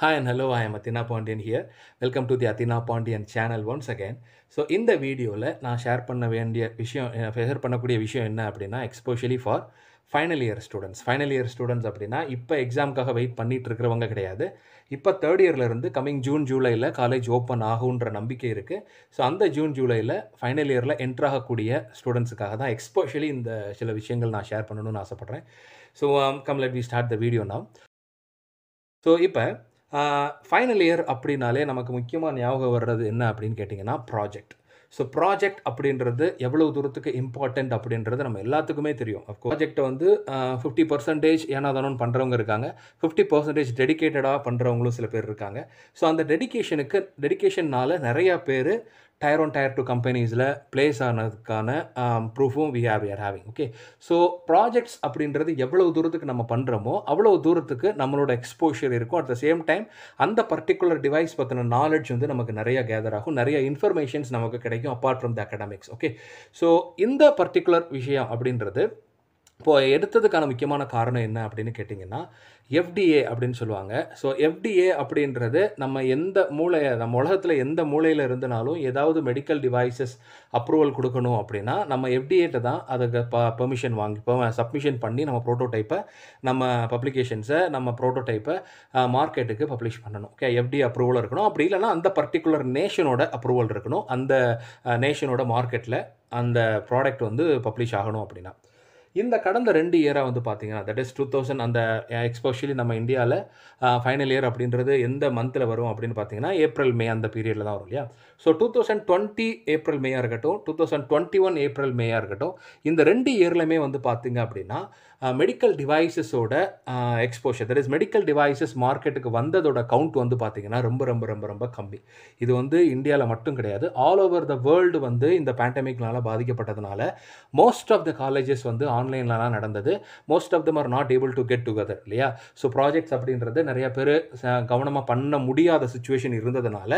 Hi and hello, I am Athena Pondian here. Welcome to the Athena Pondian channel once again. So இந்த வீடியோவில் நான் share பண்ண வேண்டிய விஷயம் ஷேர் பண்ணக்கூடிய விஷயம் என்ன அப்படின்னா especially for final year students final year students அப்படின்னா இப்போ எக்ஸாமுக்காக வெயிட் பண்ணிட்டு இருக்கிறவங்க கிடையாது இப்போ தேர்ட் இயர்லேருந்து கம்மிங் ஜூன் ஜூலையில் காலேஜ் ஓப்பன் ஆகுன்ற நம்பிக்கை இருக்குது ஸோ அந்த ஜூன் ஜூலையில் ஃபைனல் இயரில் என்ட்ராகக்கூடிய ஸ்டூடெண்ட்ஸுக்காக தான் எக்ஸ்போஷலி இந்த சில விஷயங்கள் நான் ஷேர் பண்ணணும்னு ஆசைப்பட்றேன் so come let we start the video நான் ஸோ இப்போ ஃபைனல் இயர் அப்படின்னாலே நமக்கு முக்கியமாக ஞாபகம் வர்றது என்ன அப்படின்னு கேட்டிங்கன்னா ப்ராஜெக்ட் ஸோ ப்ராஜெக்ட் அப்படின்றது எவ்வளோ தூரத்துக்கு இம்பார்ட்டண்ட் அப்படின்றது நம்ம எல்லாத்துக்குமே தெரியும் ப்ராஜெக்டை வந்து ஃபிஃப்டி பர்சன்டேஜ் ஏனாதானோன்னு பண்ணுறவங்க இருக்காங்க ஃபிஃப்டி பர்சன்டேஜ் டெடிக்கேட்டடாக பண்ணுறவங்களும் சில பேர் இருக்காங்க ஸோ அந்த டெடிக்கேஷனுக்கு டெடிக்கேஷன்னால் நிறையா பேர் டயர் ஒன் டயர் டூ கம்பெனிஸில் பிளேஸ் ஆனதுக்கான ப்ரூஃபும் we have you're having okay so projects அப்படின்றது எவ்வளோ தூரத்துக்கு நம்ம பண்ணுறோமோ அவ்வளோ தூரத்துக்கு நம்மளோட எக்ஸ்போஷர் இருக்கும் அட் த சேம் டைம் அந்த பர்டிகுலர் டிவைஸ் பற்றின நாலேஜ் வந்து நமக்கு நிறைய கேதர் ஆகும் நிறைய இன்ஃபர்மேஷன்ஸ் நமக்கு கிடைக்கும் apart from the academics okay so இந்த பர்டிகுலர் விஷயம் அப்படின்றது இப்போது எடுத்ததுக்கான முக்கியமான காரணம் என்ன அப்படின்னு கேட்டிங்கன்னா எஃப்டிஏ அப்படின்னு சொல்லுவாங்க ஸோ எஃப்டிஏ அப்படின்றது நம்ம எந்த மூளையை நம்ம உலகத்தில் எந்த மூளையில் இருந்தனாலும் ஏதாவது மெடிக்கல் டிவைசஸ் அப்ரூவல் கொடுக்கணும் அப்படின்னா நம்ம எஃப்டிஏட்ட தான் அதுக்கு ப பெர்மிஷன் வாங்கி சப்மிஷன் பண்ணி நம்ம ப்ரோட்டோடைப்பை நம்ம பப்ளிகேஷன்ஸை நம்ம ப்ரோட்டோடைப்பை மார்க்கெட்டுக்கு பப்ளிஷ் பண்ணணும் ஓகே எஃப்டி அப்ரூவல் இருக்கணும் அப்படி இல்லைன்னா அந்த பர்டிகுலர் நேஷனோட அப்ரூவல் இருக்கணும் அந்த நேஷனோட மார்க்கெட்டில் அந்த ப்ராடக்ட் வந்து பப்ளிஷ் ஆகணும் அப்படின்னா இந்த கடந்த ரெண்டு இயராக வந்து பார்த்தீங்கன்னா தட் இஸ் டூ தௌசண்ட் அந்த எக்ஸ்பெஷலி நம்ம இந்தியாவில் ஃபைனல் இயர் அப்படின்றது எந்த மந்தில் வரும் அப்படின்னு பார்த்தீங்கன்னா ஏப்ரல் மே அந்த பீரியடில் தான் வரும் இல்லையா so two thousand twenty April மேயாக இருக்கட்டும் two thousand twenty one April மேயாக இருக்கட்டும் இந்த ரெண்டு இயர்லையுமே வந்து பார்த்திங்க அப்படின்னா மெடிக்கல் டிவைசஸோட exposure that is medical devices மார்க்கெட்டுக்கு வந்ததோட கவுண்ட் வந்து பார்த்திங்கன்னா ரொம்ப ரொம்ப ரொம்ப ரொம்ப கம்மி இது வந்து இந்தியாவில் மட்டும் கிடையாது ஆல் ஓவர் த வேர்ல்டு வந்து இந்த பேண்டமிக்னால பாதிக்கப்பட்டதுனால மோஸ்ட் ஆஃப் த காலேஜஸ் வந்து ஆன்லைன்லலாம் நடந்தது most of them are not able to get together இல்லையா ஸோ ப்ராஜெக்ட்ஸ் அப்படின்றது நிறைய பேர் கவனமாக பண்ண முடியாத சுச்சுவேஷன் இருந்ததுனால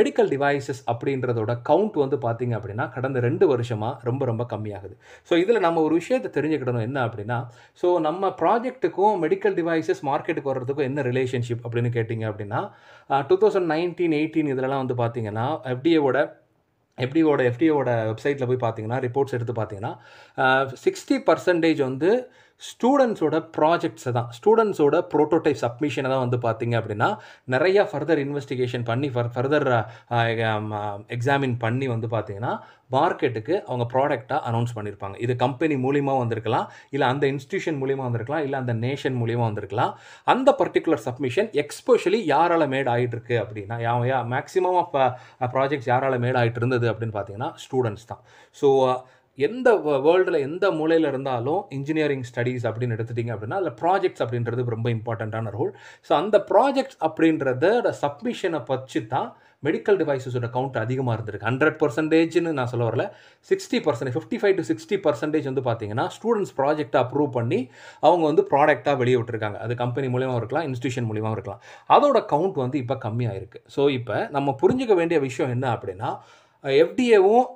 மெடிக்கல் டிவைசஸ் அப்படின்றதோட கவுண்ட் வந்து பார்த்திங்க அப்படின்னா கடந்த ரெண்டு வருஷமாக ரொம்ப ரொம்ப கம்மியாகுது ஸோ இதில் நம்ம ஒரு விஷயத்தை தெரிஞ்சுக்கிடணும் என்ன அப்படின்னா ஸோ நம்ம ப்ராஜெக்ட்டுக்கும் மெடிக்கல் டிவைசஸ் மார்க்கெட்டுக்கு வர்றதுக்கும் என்ன ரிலேஷன்ஷிப் அப்படின்னு கேட்டிங்க அப்படின்னா டூ தௌசண்ட் நைன்டீன் எயிட்டீன் இதிலலாம் வந்து பார்த்தீங்கன்னா எஃப்டிஏவோட எஃப்டிஓட எஃப்டிஓட வெப்சைட்டில் போய் பார்த்தீங்கன்னா ரிப்போர்ட்ஸ் எடுத்து பார்த்தீங்கன்னா சிக்ஸ்டி பர்சன்டேஜ் வந்து ஸ்டூடெண்ட்ஸோட ப்ராஜெக்ட்ஸை தான் ஸ்டூடெண்ட்ஸோட ப்ரோட்டோடைப் சப்மிஷனை தான் வந்து பார்த்திங்க அப்படின்னா நிறையா ஃபர்தர் இன்வெஸ்டிகேஷன் பண்ணி ஃபர் ஃபர்தர் எக்ஸாமின் பண்ணி வந்து பார்த்திங்கன்னா மார்க்கெட்டுக்கு அவங்க ப்ராடக்டாக அனௌன்ஸ் பண்ணியிருப்பாங்க இது கம்பெனி மூலிமா வந்திருக்கலாம் இல்லை அந்த இன்ஸ்டியூஷன் மூலிமா வந்திருக்கலாம் இல்லை அந்த நேஷன் மூலிமா வந்திருக்கலாம் அந்த பர்டிகுலர் சப்மிஷன் எக்ஸ்பெஷலி யாரால் மேட் ஆகிட்டுருக்கு அப்படின்னா யா மேக்ஸிமம் ஆஃப் ப்ராஜெக்ட்ஸ் யாரால் மேட் ஆகிட்டு இருந்தது அப்படின்னு பார்த்தீங்கன்னா ஸ்டூடெண்ட்ஸ் தான் ஸோ எந்த வேர்ல்டில் எந்த மூலையில் இருந்தாலும் இன்ஜினியரிங் ஸ்டடீஸ் அப்படின்னு எடுத்துட்டிங்க அப்படின்னா அதில் ப்ராஜெக்ட்ஸ் அப்படின்றது ரொம்ப இம்பார்ட்டண்ட்டான ரோல் ஸோ அந்த ப்ராஜெக்ட்ஸ் அப்படின்றத சப்மிஷனை வச்சு தான் மெடிக்கல் டிவைஸஸோட கவுண்ட் அதிகமாக இருந்திருக்கு ஹண்ட்ரட் பர்சன்டேஜ்னு நான் சொல்ல வரல sixty percentage fifty five to sixty percentage வந்து பார்த்தீங்கன்னா ஸ்டூடெண்ட்ஸ் ப்ராஜெக்டாக அப்ரூவ் பண்ணி அவங்க வந்து ப்ராடக்டாக வெளியே விட்டுருக்காங்க அது கம்பெனி மூலியமாக இருக்கலாம் இன்ஸ்டியூஷன் மூலியமாக இருக்கலாம் அதோட கவுண்ட் வந்து இப்போ கம்மியாக இருக்குது ஸோ இப்போ நம்ம புரிஞ்சிக்க வேண்டிய விஷயம் என்ன அப்படின்னா எஃப்டிஏவும்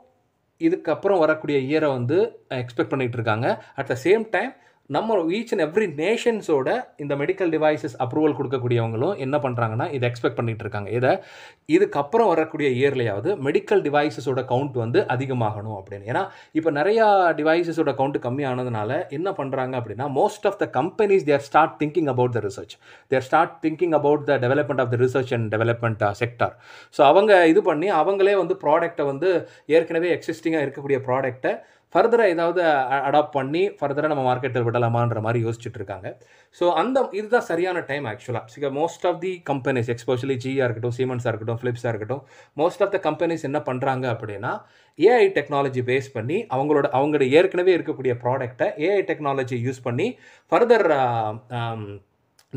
இதுக்கப்புறம் வரக்கூடிய இயரை வந்து எக்ஸ்பெக்ட் பண்ணிகிட்டு இருக்காங்க அட் த சேம் டைம் நம்ம ஈச் அண்ட் எவ்ரி நேஷன்ஸோட இந்த மெடிக்கல் டிவைசஸ் அப்ரூவல் கொடுக்கக்கூடியவங்களும் என்ன பண்ணுறாங்கன்னா இதை எக்ஸ்பெக்ட் பண்ணிகிட்டு இருக்காங்க இதை இதுக்கப்புறம் வரக்கூடிய இயர்லையாவது மெடிக்கல் டிவைசஸோட கவுண்ட் வந்து அதிகமாகணும் அப்படின்னு ஏன்னா இப்போ நிறையா டிவைசஸோட கவுண்ட் கம்மியானதுனால என்ன பண்ணுறாங்க அப்படின்னா most of the companies they're start thinking about the research they're start thinking about the development of the research and development sector so அவங்க இது பண்ணி அவங்களே வந்து ப்ராடக்டை வந்து ஏற்கனவே எக்ஸிஸ்டிங்காக இருக்கக்கூடிய ப்ராடக்ட்டை ஃபர்தராக ஏதாவது அடாப்ட் பண்ணி ஃபர்தராக நம்ம மார்க்கெட்டில் விடலாமான்ற மாதிரி யோசிச்சுட்டு இருக்காங்க ஸோ அந்த இதுதான் சரியான டைம் ஆக்சுவலாக சிக most of the companies especially ஜியாக இருக்கட்டும் சீமெண்ட்ஸாக இருக்கட்டும் ஃப்ளிப்ஸாக இருக்கட்டும் மோஸ்ட் ஆஃப் த கம்பெனிஸ் என்ன பண்ணுறாங்க அப்படின்னா ஏஐ டெக்னாலஜி பேஸ் பண்ணி அவங்களோட அவங்களோட ஏற்கனவே இருக்கக்கூடிய ப்ராடக்டை ஏஐ டெக்னாலஜி யூஸ் பண்ணி ஃபர்தர்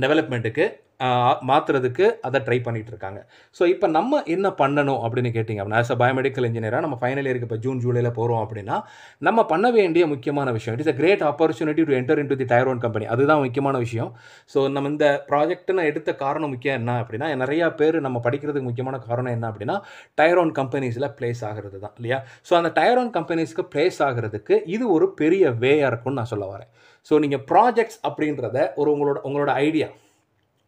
டெவலப்மெண்ட்டுக்கு மாற்றுறதுக்கு அதை ட்ரை பண்ணிகிட்டு இருக்காங்க ஸோ இப்போ நம்ம என்ன பண்ணணும் அப்படின்னு கேட்டிங்க அப்படின்னா ஆஸ் அ பயோமெடிக்கல் இன்ஜினியராக நம்ம ஃபைனல் இயருக்கு இப்போ ஜூன் ஜூலையில் போகிறோம் அப்படின்னா நம்ம பண்ண வேண்டிய முக்கியமான விஷயம் it's a great opportunity to enter in the tier company அதுதான் முக்கியமான விஷயம் ஸோ நம்ம இந்த ப்ராஜெக்ட்னு எடுத்த காரணம் முக்கியம் என்ன அப்படின்னா நிறையா பேர் நம்ம படிக்கிறதுக்கு முக்கியமான காரணம் என்ன அப்படின்னா டயரோன் கம்பெனிஸில் பிளேஸ் ஆகிறது தான் இல்லையா ஸோ அந்த டயரோன் கம்பெனிஸ்க்கு பிளேஸ் ஆகிறதுக்கு இது ஒரு பெரிய வேயாக இருக்கும்னு நான் சொல்ல வரேன் ஸோ நீங்கள் ப்ராஜெக்ட்ஸ் அப்படின்றத ஒரு உங்களோட உங்களோட ஐடியா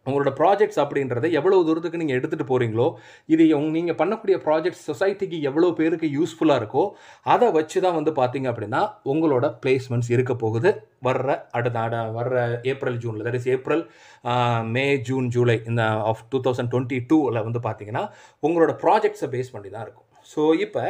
உங்களோட ப்ராஜெக்ட்ஸ் அப்படின்றத எவ்வளோ தூரத்துக்கு நீங்கள் எடுத்துகிட்டு போகிறீங்களோ இது நீங்கள் பண்ணக்கூடிய ப்ராஜெக்ட்ஸ் சொசைட்டிக்கு எவ்வளோ பேருக்கு யூஸ்ஃபுல்லாக இருக்கோ அதை வச்சு தான் வந்து பார்த்தீங்க அப்படின்னா உங்களோட பிளேஸ்மெண்ட்ஸ் இருக்க போகுது வர்ற அடுத்த வர்ற ஏப்ரல் ஜூனில் that is April May June July இந்த ஆஃப் டூ தௌசண்ட் டுவெண்ட்டி டூவில் வந்து பார்த்தீங்கன்னா உங்களோட ப்ராஜெக்ட்ஸை பேஸ் பண்ணி தான் இருக்கும் ஸோ இப்போ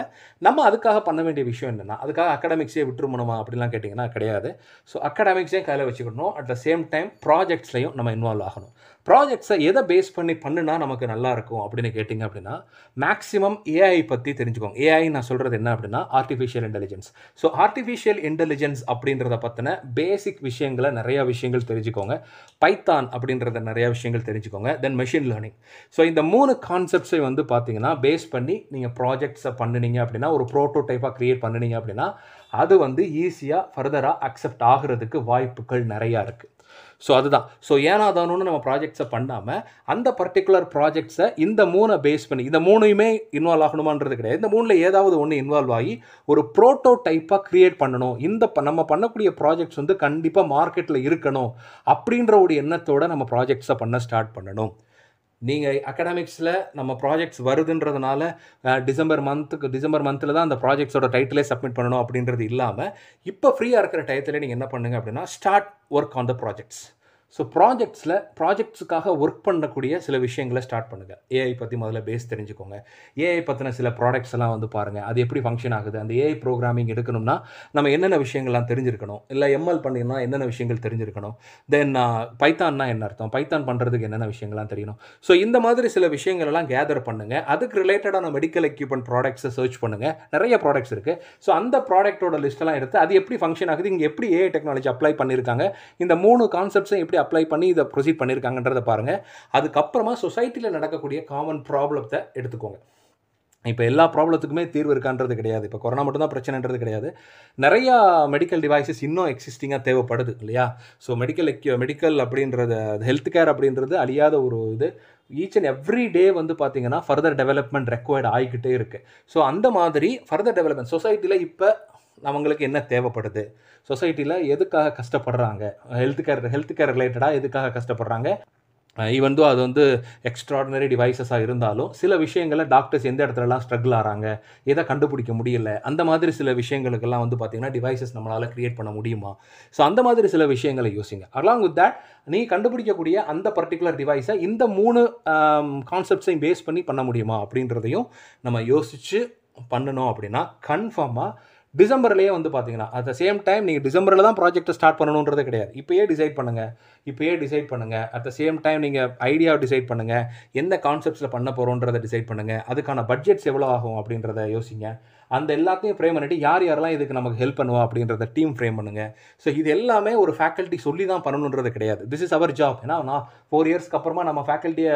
நம்ம அதுக்காக பண்ண வேண்டிய விஷயம் என்னென்னா அதுக்காக அகடமிக்ஸே விட்டுருமணுமா அப்படிலாம் கேட்டிங்கன்னா கிடையாது ஸோ அகடமிக்ஸையும் கையில் வச்சுக்கணும் அட் த சேம் டைம் ப்ராஜெக்ட்ஸ்லையும் நம்ம இன்வால்வ் ஆகணும் ப்ராஜெக்ட்ஸை எதை பேஸ் பண்ணி பண்ணுனா நமக்கு நல்லா இருக்கும் அப்படின்னு கேட்டிங்க அப்படின்னா மேக்ஸிமம் ஏஐ பற்றி தெரிஞ்சுக்கோங்க ஏஐ நான் சொல்கிறது என்ன அப்படின்னா artificial intelligence so artificial intelligence அப்படின்றத பற்றின பேசிக் விஷயங்களை நிறையா விஷயங்கள் தெரிஞ்சுக்கோங்க பைத்தான் அப்படின்றத நிறையா விஷயங்கள் தெரிஞ்சுக்கோங்க தென் மெஷின் லேர்னிங் ஸோ இந்த மூணு கான்செப்ட்ஸை வந்து பார்த்தீங்கன்னா பேஸ் பண்ணி நீங்கள் ப்ராஜெக்ட்ஸை பண்ணினீங்க அப்படின்னா ஒரு ப்ரோட்டோ டைப்பாக க்ரியேட் பண்ணினீங்க அப்படின்னா அது வந்து ஈஸியாக ஃபர்தராக அக்செப்ட் ஆகிறதுக்கு வாய்ப்புகள் நிறையா இருக்குது ஸோ அதுதான் ஸோ ஏனாதானோன்னு நம்ம ப்ராஜெக்ட்ஸை பண்ணாமல் அந்த பர்டிகுலர் ப்ராஜெக்ட்ஸை இந்த மூணை பேஸ் பண்ணி இந்த மூணுமே இன்வால்வ் ஆகணுமான்றது கிடையாது இந்த மூணில் ஏதாவது ஒன்று இன்வால்வ் ஆகி ஒரு ப்ரோட்டோ டைப்பாக க்ரியேட் பண்ணணும் இந்த நம்ம பண்ணக்கூடிய ப்ராஜெக்ட்ஸ் வந்து கண்டிப்பாக மார்க்கெட்டில் இருக்கணும் அப்படின்ற ஒரு எண்ணத்தோடு நம்ம ப்ராஜெக்ட்ஸை பண்ண ஸ்டார்ட் பண்ணணும் நீங்கள் அகாடமிக்ஸில் நம்ம ப்ராஜெக்ட்ஸ் வருதுன்றதுனால டிசம்பர் மந்த்துக்கு டிசம்பர் மந்தில் தான் அந்த ப்ராஜெக்ட்ஸோட டைட்டிலே சப்மிட் பண்ணணும் அப்படின்றது இல்லாமல் இப்போ ஃப்ரீயாக இருக்கிற டயத்தில் நீங்கள் என்ன பண்ணுங்கள் அப்படின்னா start work on the projects so ப்ராஜெக்ட்ஸில் ப்ராஜெக்ட்ஸுக்காக ஒர்க் பண்ணக்கூடிய சில விஷயங்களை ஸ்டார்ட் பண்ணுங்கள் ஏஐ பற்றி முதல்ல பேஸ் தெரிஞ்சுக்கோங்க ஏஐ பற்றின சில ப்ராடக்ட்ஸ் எல்லாம் வந்து பாருங்கள் அது எப்படி ஃபங்க்ஷன் ஆகுது அந்த ஏஐ ப்ரோக்ராமிங் எடுக்கணும்னா நம்ம என்னென்ன விஷயங்கள்லாம் தெரிஞ்சிருக்கணும் இல்லை எம்எல் பண்ணிங்கன்னா என்னென்ன விஷயங்கள் தெரிஞ்சிருக்கணும் தென் பைத்தான்னா என்ன அர்த்தம் பைத்தான் பண்ணுறதுக்கு என்னென்ன விஷயங்கள்லாம் தெரியணும் ஸோ இந்த மாதிரி சில எல்லாம் கேதர் பண்ணுங்கள் அதுக்கு ரிலேட்டடான மெடிக்கல் எக்யூப்மெண்ட் ப்ராடக்ட்ஸை சர்ச் பண்ணுங்கள் நிறைய ப்ராடக்ட்ஸ் இருக்குது ஸோ அந்த ப்ராடக்ட்டோட லிஸ்ட்டெல்லாம் எடுத்து அது எப்படி ஃபங்க்ஷன் ஆகுது இங்கே எப்படி ஏஐ டெக்னாலஜி அப்ளை பண்ணியிருக்காங்க இந்த மூணு கான்செப்ட்ஸும் எப்படி எப்படி அப்ளை பண்ணி இதை ப்ரொசீட் பண்ணியிருக்காங்கன்றதை பாருங்கள் அதுக்கப்புறமா சொசைட்டியில் நடக்கக்கூடிய காமன் ப்ராப்ளத்தை எடுத்துக்கோங்க இப்போ எல்லா ப்ராப்ளத்துக்குமே தீர்வு இருக்கான்றது கிடையாது இப்போ கொரோனா மட்டும்தான் பிரச்சனைன்றது கிடையாது நிறையா மெடிக்கல் டிவைசஸ் இன்னும் எக்ஸிஸ்டிங்காக தேவைப்படுது இல்லையா ஸோ மெடிக்கல் மெடிக்கல் அப்படின்றது ஹெல்த் கேர் அப்படின்றது அழியாத ஒரு இது ஈச் அண்ட் எவ்ரி டே வந்து பார்த்தீங்கன்னா ஃபர்தர் டெவலப்மெண்ட் ரெக்குவயர்ட் ஆகிக்கிட்டே இருக்குது ஸோ அந்த மாதிரி ஃபர்தர் டெவலப்மெண்ட் சொசைட்டியில் இப்போ அவங்களுக்கு என்ன தேவைப்படுது சொசைட்டியில் எதுக்காக கஷ்டப்படுறாங்க ஹெல்த் கேர் ஹெல்த் கேர் ரிலேட்டடாக எதுக்காக கஷ்டப்படுறாங்க ஈவன் தோ அது வந்து எக்ஸ்ட்ராடினரி டிவைசஸாக இருந்தாலும் சில விஷயங்களை டாக்டர்ஸ் எந்த இடத்துலலாம் ஸ்ட்ரகிள் ஆகிறாங்க எதை கண்டுபிடிக்க முடியல அந்த மாதிரி சில விஷயங்களுக்கெல்லாம் வந்து பார்த்திங்கன்னா டிவைசஸ் நம்மளால் க்ரியேட் பண்ண முடியுமா ஸோ அந்த மாதிரி சில விஷயங்களை யோசிங்க அலாங் வித் தட் நீ கண்டுபிடிக்கக்கூடிய அந்த பர்டிகுலர் டிவைஸை இந்த மூணு கான்செப்ட்ஸையும் பேஸ் பண்ணி பண்ண முடியுமா அப்படின்றதையும் நம்ம யோசித்து பண்ணணும் அப்படின்னா கன்ஃபார்மாக டிசம்பர்லேயே வந்து பார்த்தீங்கன்னா அட் த சேம் டைம் நீங்கள் டிசம்பரில் தான் ப்ராஜெக்ட்டை ஸ்டார்ட் பண்ணணுன்றது கிடையாது இப்போயே டிசைட் பண்ணுங்கள் இப்போயே டிசைட் பண்ணுங்கள் அட் த சேம் டைம் நீங்கள் ஐடியாவை டிசைட் பண்ணுங்கள் எந்த கான்செப்ட்ஸில் பண்ண போகிறோன்றதை டிசைட் பண்ணுங்கள் அதுக்கான பட்ஜெட்ஸ் எவ்வளோ ஆகும் அப்படின்றத யோசிங்க அந்த எல்லாத்தையும் ஃப்ரேம் பண்ணிவிட்டு யார் யாரெல்லாம் இதுக்கு நமக்கு ஹெல்ப் பண்ணுவா அப்படின்றத டீம் ஃப்ரேம் பண்ணுங்கள் ஸோ இது எல்லாமே ஒரு ஃபேக்கல்ட்டி சொல்லி தான் பண்ணணுன்றது கிடையாது திஸ் இஸ் அவர் ஜாப் ஏன்னா நான் ஃபோர் இயர்ஸ்க்கு அப்புறமா நம்ம ஃபேக்கல்ட்டியை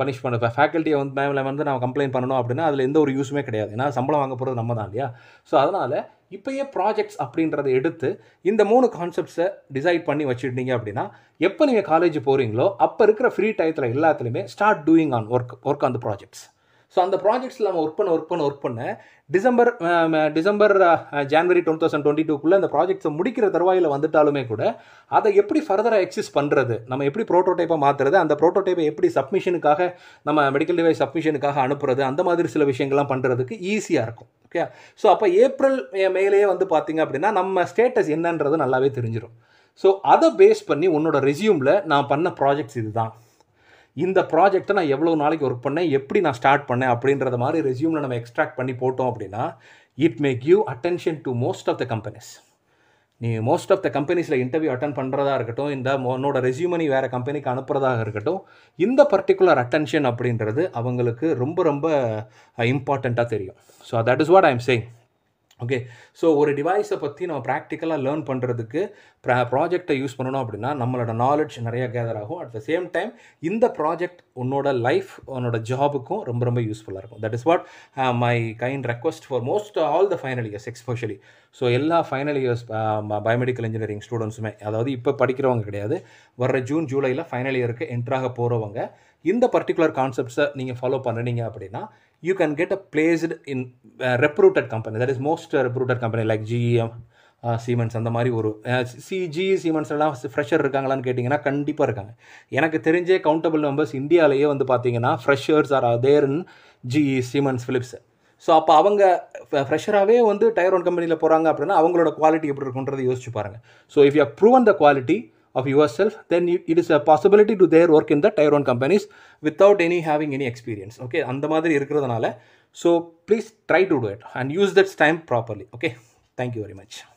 பனிஷ் பண்ண ஃபேக்கல்ட்டியை வந்து மேம்ல வந்து நம்ம கம்ப்ளைண்ட் பண்ணணும் அப்படின்னா அதில் எந்த ஒரு யூஸுமே கிடையாது ஏன்னா சம்பளம் வாங்க போகிறது நம்ம தான் இல்லையா ஸோ அதனால் இப்போயே ப்ராஜெக்ட்ஸ் அப்படின்றத எடுத்து இந்த மூணு கான்செப்ட்ஸை டிசைட் பண்ணி வச்சுருந்தீங்க அப்படின்னா எப்போ நீங்கள் காலேஜ் போகிறீங்களோ அப்போ இருக்கிற ஃப்ரீ டயத்தில் எல்லாத்துலேயுமே start doing on work work on the projects so அந்த ப்ராஜெக்ட்ஸில் நம்ம ஒர்க் பண்ண ஒர்க் பண்ண ஒர்க் பண்ண December December January two thousand twenty டூக்குள்ளே அந்த ப்ராஜெக்ட்ஸை முடிக்கிற தருவாயில் வந்துட்டாலுமே கூட அதை எப்படி ஃபர்தராக எக்ஸிஸ் பண்ணுறது நம்ம எப்படி ப்ரோட்டோடைப்பை மாற்றுறது அந்த ப்ரோட்டோடைப்பை எப்படி சப்மிஷனுக்காக நம்ம மெடிக்கல் டிவைஸ் சப்மிஷனுக்காக அனுப்புறது அந்த மாதிரி சில விஷயங்கள்லாம் பண்ணுறதுக்கு ஈஸியாக இருக்கும் ஓகே ஸோ அப்போ ஏப்ரல் மேலேயே வந்து பார்த்திங்க அப்படின்னா நம்ம ஸ்டேட்டஸ் என்னன்றது நல்லாவே தெரிஞ்சிடும் ஸோ அதை பேஸ் பண்ணி உன்னோட ரெசியூமில் நான் பண்ண ப்ராஜெக்ட்ஸ் இதுதான் இந்த ப்ராஜெக்டை நான் எவ்வளோ நாளைக்கு ஒர்க் பண்ணேன் எப்படி நான் ஸ்டார்ட் பண்ணேன் அப்படின்றத மாதிரி ரெசியூமில் நம்ம எக்ஸ்ட்ராக்ட் பண்ணி போட்டோம் அப்படின்னா it may give attention to most of the companies நீ மோஸ்ட் ஆஃப் த கம்பெனிஸில் இன்டர்வியூ அட்டன் பண்ணுறதா இருக்கட்டும் இந்த உன்னோட ரெசியூமை நீ வேறு கம்பெனிக்கு அனுப்புகிறதாக இருக்கட்டும் இந்த பர்டிகுலர் அட்டென்ஷன் அப்படின்றது அவங்களுக்கு ரொம்ப ரொம்ப இம்பார்ட்டண்ட்டாக தெரியும் so that is what I am saying okay so ஒரு டிவைஸை பற்றி நம்ம ப்ராக்டிக்கலாக லேர்ன் பண்ணுறதுக்கு ப்ரா ப்ராஜெக்டை யூஸ் பண்ணணும் அப்படின்னா நம்மளோட நாலேஜ் நிறையா கேதர் ஆகும் அட் த சேம் டைம் இந்த ப்ராஜெக்ட் உன்னோட லைஃப் உன்னோட ஜாபுக்கும் ரொம்ப ரொம்ப யூஸ்ஃபுல்லாக இருக்கும் that is what my kind request for most all the final years especially so எல்லா ஃபைனல் இயர்ஸ் பயோமெடிக்கல் இன்ஜினியரிங் ஸ்டூடெண்ட்ஸுமே அதாவது இப்போ படிக்கிறவங்க கிடையாது வர்ற ஜூன் ஜூலையில் ஃபைனல் இயருக்கு என்ட்ராக போகிறவங்க இந்த பர்டிகுலர் கான்செப்ட்ஸை நீங்கள் ஃபாலோ பண்ணுனீங்க அப்படின்னா you can get a placed in reputed company that is most reputed company like GM Siemens அந்த மாதிரி ஒரு சிஜி uh, சீமெண்ட்ஸ் e, எல்லாம் ஃப்ரெஷர் இருக்காங்களான்னு கேட்டிங்கன்னா கண்டிப்பாக இருக்காங்க எனக்கு தெரிஞ்சே கவுண்டபிள் மெம்பர்ஸ் இந்தியாவிலேயே வந்து பார்த்தீங்கன்னா freshers are there in GE Siemens Philips so அப்போ அவங்க ஃப்ரெஷராகவே வந்து டயர் ஒன் கம்பெனியில் போகிறாங்க அப்படின்னா அவங்களோட குவாலிட்டி எப்படி இருக்குன்றது யோசிச்சு பாருங்கள் so if you proven the quality of yourself then you, it is a possibility to their work in the tier 1 companies without any having any experience okay and the இருக்கிறதுனால so please try to do it and use that time properly okay thank you very much